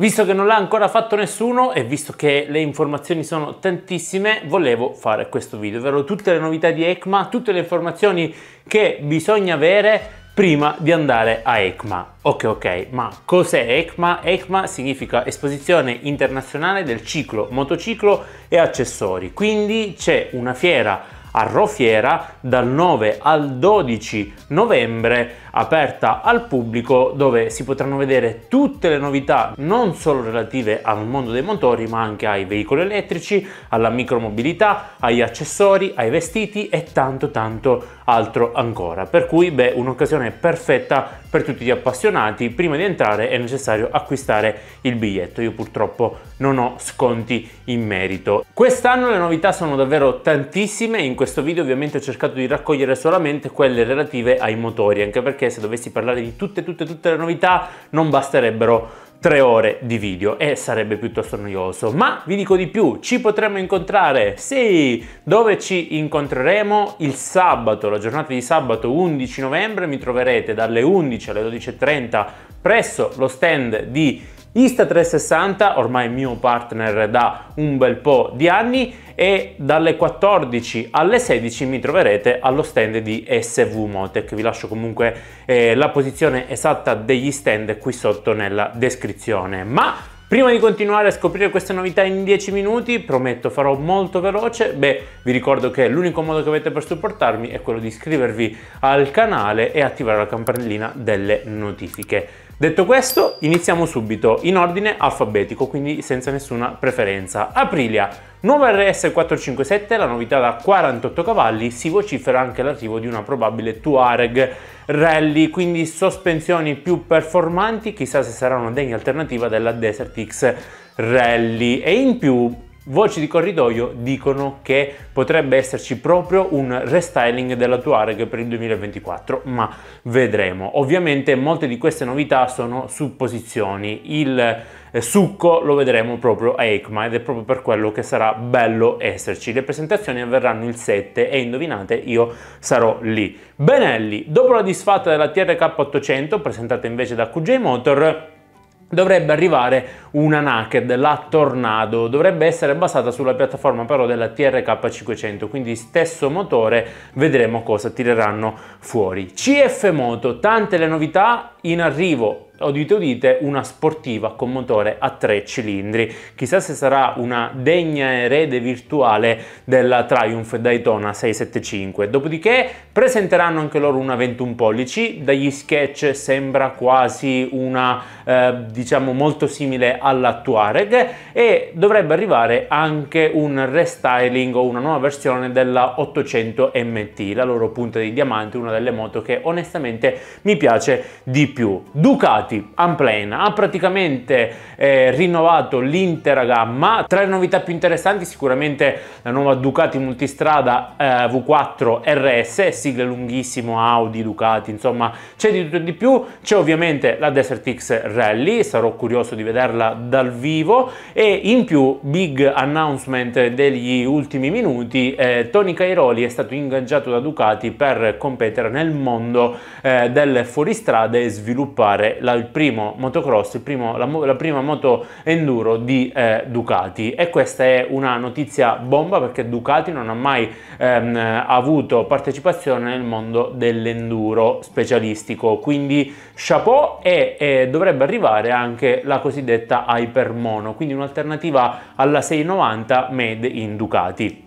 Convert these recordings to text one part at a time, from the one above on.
Visto che non l'ha ancora fatto nessuno e visto che le informazioni sono tantissime, volevo fare questo video, ovvero tutte le novità di ECMA, tutte le informazioni che bisogna avere prima di andare a ECMA. Ok, ok, ma cos'è ECMA? ECMA significa Esposizione Internazionale del Ciclo, Motociclo e Accessori, quindi c'è una fiera a Rofiera dal 9 al 12 novembre aperta al pubblico dove si potranno vedere tutte le novità non solo relative al mondo dei motori ma anche ai veicoli elettrici, alla micromobilità, agli accessori, ai vestiti e tanto tanto altro ancora per cui beh un'occasione perfetta per tutti gli appassionati. Prima di entrare è necessario acquistare il biglietto, io purtroppo non ho sconti in merito. Quest'anno le novità sono davvero tantissime, in questo video ovviamente ho cercato di raccogliere solamente quelle relative ai motori, anche perché se dovessi parlare di tutte tutte tutte le novità non basterebbero tre ore di video e sarebbe piuttosto noioso. Ma vi dico di più, ci potremo incontrare, sì! Dove ci incontreremo? Il sabato, la giornata di sabato 11 novembre, mi troverete dalle 11 alle 12.30 presso lo stand di Insta360, ormai mio partner da un bel po' di anni e dalle 14 alle 16 mi troverete allo stand di SV Motec. Vi lascio comunque eh, la posizione esatta degli stand qui sotto nella descrizione. Ma Prima di continuare a scoprire queste novità in 10 minuti, prometto farò molto veloce, beh vi ricordo che l'unico modo che avete per supportarmi è quello di iscrivervi al canale e attivare la campanellina delle notifiche. Detto questo, iniziamo subito in ordine alfabetico, quindi senza nessuna preferenza. Aprilia, nuova RS457, la novità da 48 cavalli, si vocifera anche l'arrivo di una probabile Tuareg Rally, quindi sospensioni più performanti, chissà se sarà una degna alternativa della Desert X Rally e in più Voci di corridoio dicono che potrebbe esserci proprio un restyling della Touareg per il 2024, ma vedremo. Ovviamente molte di queste novità sono supposizioni. Il eh, succo lo vedremo proprio a ECMA ed è proprio per quello che sarà bello esserci. Le presentazioni avverranno il 7 e indovinate io sarò lì. Benelli, dopo la disfatta della TRK 800 presentata invece da QJ Motor, dovrebbe arrivare una Naked, la Tornado. Dovrebbe essere basata sulla piattaforma però della TRK500, quindi stesso motore, vedremo cosa tireranno fuori. CF Moto, tante le novità in arrivo udite udite, una sportiva con motore a tre cilindri. Chissà se sarà una degna erede virtuale della Triumph Daytona 675. Dopodiché presenteranno anche loro una 21 pollici, dagli sketch sembra quasi una, eh, diciamo, molto simile alla Tuareg e dovrebbe arrivare anche un restyling o una nuova versione della 800 MT, la loro punta di diamante, una delle moto che onestamente mi piace di più. Ducati Unplane ha praticamente eh, rinnovato l'intera gamma, tra le novità più interessanti sicuramente la nuova Ducati Multistrada eh, V4 RS, sigle lunghissimo Audi, Ducati, insomma c'è di tutto e di più, c'è ovviamente la Desert X Rally, sarò curioso di vederla dal vivo e in più big announcement degli ultimi minuti eh, Tony Cairoli è stato ingaggiato da Ducati per competere nel mondo eh, del fuoristrada e sviluppare la, il primo motocross, il primo, la, la, prima moto enduro di eh, Ducati e questa è una notizia bomba perché Ducati non ha mai ehm, avuto partecipazione nel mondo dell'enduro specialistico quindi chapeau e dovrebbe arrivare anche la cosiddetta Ducata Hypermono, quindi un'alternativa alla 690 made in Ducati.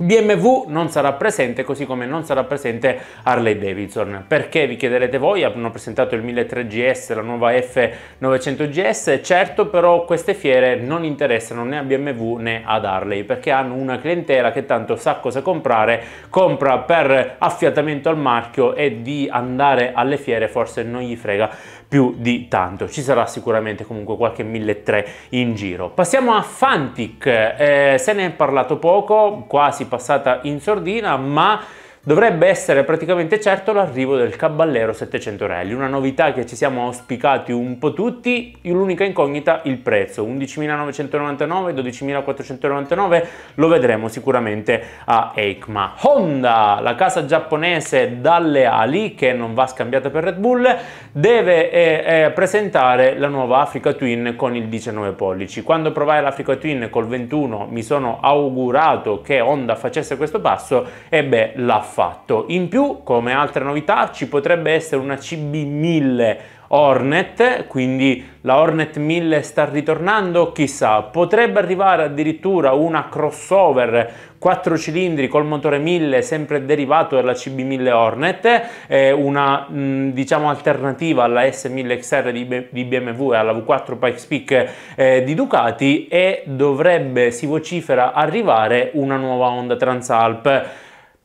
BMW non sarà presente così come non sarà presente Harley Davidson perché vi chiederete voi hanno presentato il 1003 GS la nuova F900 GS certo però queste fiere non interessano né a BMW né ad Harley perché hanno una clientela che tanto sa cosa comprare compra per affiatamento al marchio e di andare alle fiere forse non gli frega più di tanto, ci sarà sicuramente comunque qualche 1.300 in giro. Passiamo a Fantic, eh, se ne è parlato poco, quasi passata in sordina, ma dovrebbe essere praticamente certo l'arrivo del Caballero 700 Rally, una novità che ci siamo auspicati un po' tutti, l'unica incognita il prezzo, 11.999, 12.499, lo vedremo sicuramente a EICMA. Honda, la casa giapponese dalle ali, che non va scambiata per Red Bull, deve eh, eh, presentare la nuova Africa Twin con il 19 pollici. Quando provai l'Africa Twin col 21 mi sono augurato che Honda facesse questo passo e beh l'ha fatto. In più, come altra novità, ci potrebbe essere una CB1000 Hornet, quindi la Hornet 1000 sta ritornando, chissà, potrebbe arrivare addirittura una crossover 4 cilindri col motore 1000 sempre derivato dalla CB1000 Hornet, eh, una mm, diciamo alternativa alla S1000XR di, BMW e alla V4 Pikes Peak eh, di Ducati e dovrebbe, si vocifera, arrivare una nuova Honda Transalp.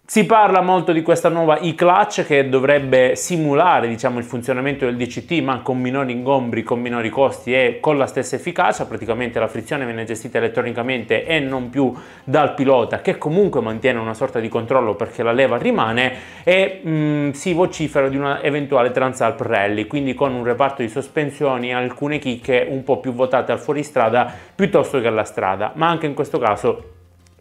Si parla molto di questa nuova e-clutch che dovrebbe simulare diciamo, il funzionamento del DCT ma con minori ingombri, con minori costi e con la stessa efficacia, praticamente la frizione viene gestita elettronicamente e non più dal pilota che comunque mantiene una sorta di controllo perché la leva rimane e mh, mm, si vocifera di una eventuale Transalp Rally, quindi con un reparto di sospensioni e alcune chicche un po' più votate al fuoristrada piuttosto che alla strada, ma anche in questo caso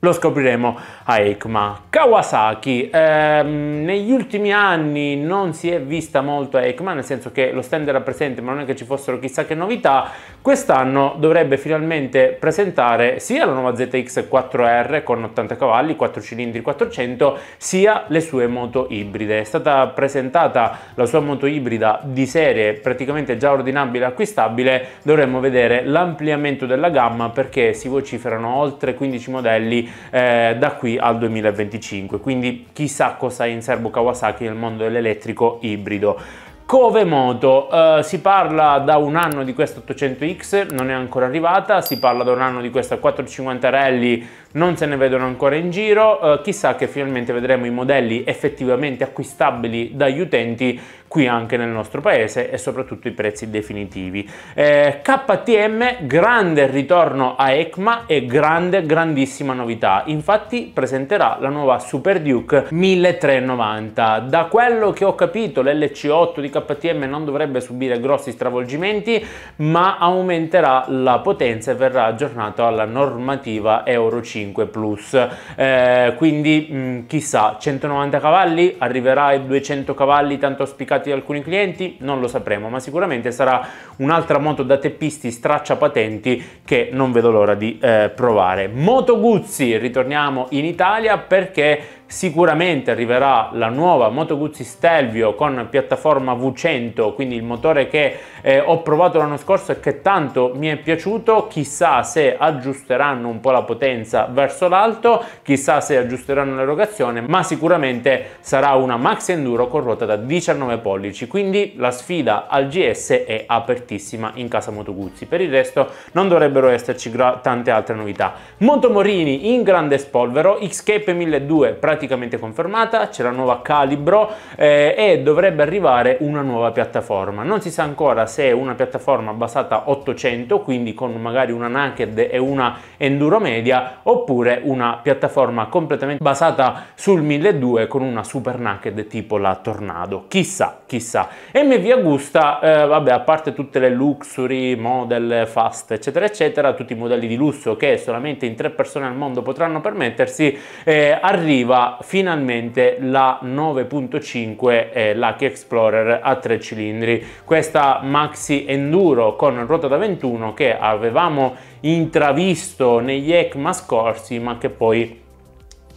lo scopriremo a EICMA. Kawasaki, ehm, negli ultimi anni non si è vista molto a EICMA, nel senso che lo stand era presente ma non è che ci fossero chissà che novità, Quest'anno dovrebbe finalmente presentare sia la nuova ZX 4R con 80 cavalli, 4 cilindri 400, sia le sue moto ibride. È stata presentata la sua moto ibrida di serie praticamente già ordinabile e acquistabile, dovremmo vedere l'ampliamento della gamma perché si vociferano oltre 15 modelli eh, da qui al 2025, quindi chissà cosa ha in serbo Kawasaki nel mondo dell'elettrico ibrido. Covemoto, uh, si parla da un anno di questa 800X, non è ancora arrivata, si parla da un anno di questa 450 Rally, non se ne vedono ancora in giro, uh, chissà che finalmente vedremo i modelli effettivamente acquistabili dagli utenti qui anche nel nostro paese e soprattutto i prezzi definitivi. Eh, KTM, grande ritorno a ECMA e grande, grandissima novità. Infatti presenterà la nuova Super Duke 1390. Da quello che ho capito l'LC8 di KTM non dovrebbe subire grossi stravolgimenti, ma aumenterà la potenza e verrà aggiornato alla normativa Euro 5 Plus. Eh, quindi mh, mm, chissà, 190 cavalli, arriverà ai 200 cavalli tanto auspicati pubblicati da alcuni clienti? Non lo sapremo, ma sicuramente sarà un'altra moto da teppisti straccia patenti che non vedo l'ora di eh, provare. Moto Guzzi, ritorniamo in Italia perché Sicuramente arriverà la nuova Moto Guzzi Stelvio con piattaforma V100, quindi il motore che eh, ho provato l'anno scorso e che tanto mi è piaciuto. Chissà se aggiusteranno un po' la potenza verso l'alto, chissà se aggiusteranno l'erogazione, ma sicuramente sarà una Max Enduro con ruota da 19 pollici. Quindi la sfida al GS è apertissima in casa Moto Guzzi. Per il resto non dovrebbero esserci tante altre novità. Moto Morini in grande spolvero, Xcape 1200 praticamente praticamente confermata, c'è la nuova Calibro eh, e dovrebbe arrivare una nuova piattaforma. Non si sa ancora se è una piattaforma basata 800, quindi con magari una Naked e una Enduro Media, oppure una piattaforma completamente basata sul 1200 con una Super Naked tipo la Tornado. Chissà, chissà. MV Agusta, eh, vabbè, a parte tutte le luxury, model, fast, eccetera, eccetera, tutti i modelli di lusso che solamente in tre persone al mondo potranno permettersi, eh, arriva finalmente la 9.5 Lucky Explorer a tre cilindri. Questa maxi enduro con ruota da 21 che avevamo intravisto negli ECMA scorsi ma che poi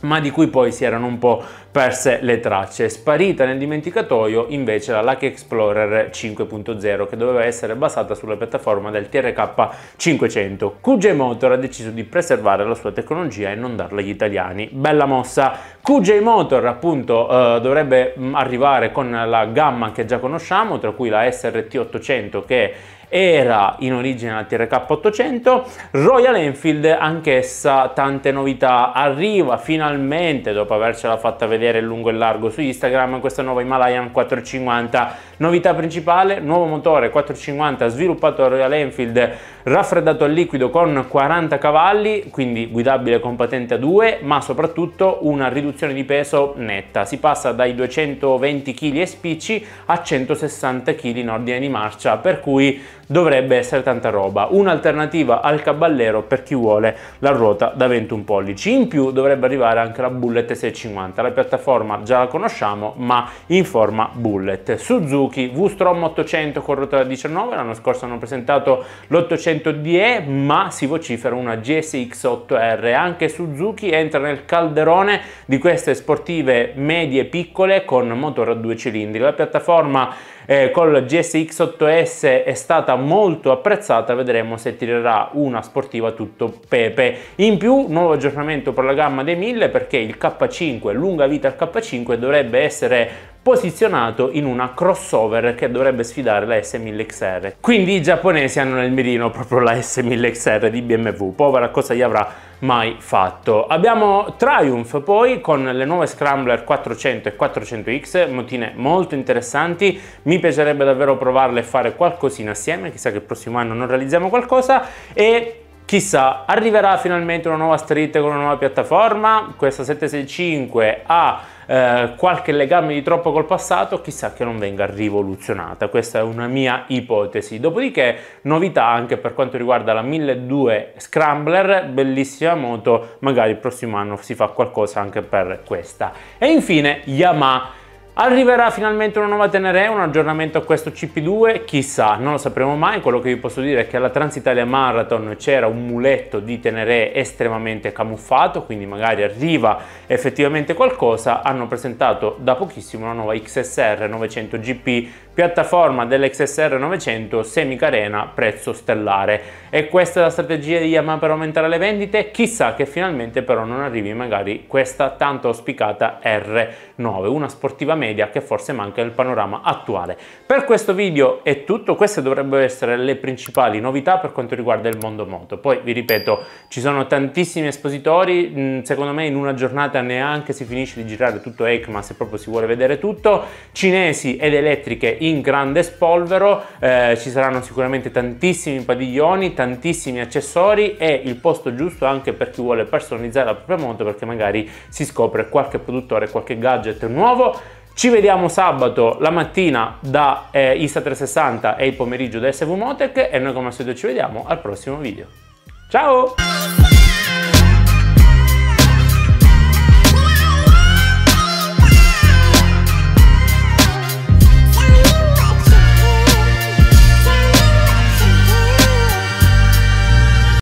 ma di cui poi si erano un po' perse le tracce. Sparita nel dimenticatoio invece la Lucky Explorer 5.0 che doveva essere basata sulla piattaforma del TRK 500. QG Motor ha deciso di preservare la sua tecnologia e non darla agli italiani. Bella mossa! QJ Motor appunto eh, dovrebbe mm, arrivare con la gamma che già conosciamo, tra cui la SRT 800 che era in origine la TRK 800, Royal Enfield anch'essa tante novità, arriva finalmente dopo avercela fatta vedere vedere lungo e largo su Instagram, questa nuova Himalayan 450. Novità principale, nuovo motore 450 sviluppato da Royal Enfield, raffreddato al liquido con 40 cavalli, quindi guidabile con patente a 2, ma soprattutto una riduzione di peso netta. Si passa dai 220 kg e spicci a 160 kg in ordine di marcia, per cui dovrebbe essere tanta roba. Un'alternativa al caballero per chi vuole la ruota da 21 pollici. In più dovrebbe arrivare anche la Bullet 650, la piattaforma piattaforma già la conosciamo, ma in forma bullet. Suzuki V-Strom 800 con rotola 19, l'anno scorso hanno presentato l'800DE, ma si vocifera una GSX8R. Anche Suzuki entra nel calderone di queste sportive medie e piccole con motore a due cilindri. La piattaforma eh, con la GSX8S è stata molto apprezzata, vedremo se tirerà una sportiva tutto pepe. In più, nuovo aggiornamento per la gamma dei 1000 perché il K5 lunga vita Intel K5 dovrebbe essere posizionato in una crossover che dovrebbe sfidare la S1000XR. Quindi i giapponesi hanno nel mirino proprio la S1000XR di BMW, povera cosa gli avrà mai fatto. Abbiamo Triumph poi con le nuove Scrambler 400 e 400X, motine molto interessanti, mi piacerebbe davvero provarle e fare qualcosina assieme, chissà che il prossimo anno non realizziamo qualcosa e Chissà, arriverà finalmente una nuova street con una nuova piattaforma? Questa 765 ha eh, qualche legame di troppo col passato? Chissà che non venga rivoluzionata, questa è una mia ipotesi. Dopodiché, novità anche per quanto riguarda la 1200 Scrambler, bellissima moto, magari il prossimo anno si fa qualcosa anche per questa. E infine, Yamaha Arriverà finalmente una nuova Tenere, un aggiornamento a questo CP2, chissà, non lo sapremo mai, quello che vi posso dire è che alla Transitalia Marathon c'era un muletto di Tenere estremamente camuffato, quindi magari arriva effettivamente qualcosa, hanno presentato da pochissimo la nuova XSR 900 GP, piattaforma dell'XSR 900 semicarena, prezzo stellare. E questa è la strategia di Yamaha per aumentare le vendite? Chissà che finalmente però non arrivi magari questa tanto auspicata R9, una sportivamente media che forse manca nel panorama attuale. Per questo video è tutto, queste dovrebbero essere le principali novità per quanto riguarda il mondo moto. Poi vi ripeto, ci sono tantissimi espositori, mm, secondo me in una giornata neanche si finisce di girare tutto EICMA se proprio si vuole vedere tutto, cinesi ed elettriche in grande spolvero, eh, ci saranno sicuramente tantissimi padiglioni, tantissimi accessori e il posto giusto anche per chi vuole personalizzare la propria moto perché magari si scopre qualche produttore, qualche gadget nuovo. Ci vediamo sabato la mattina da eh, Insta360 e il pomeriggio da SV Motec e noi come al solito ci vediamo al prossimo video. Ciao!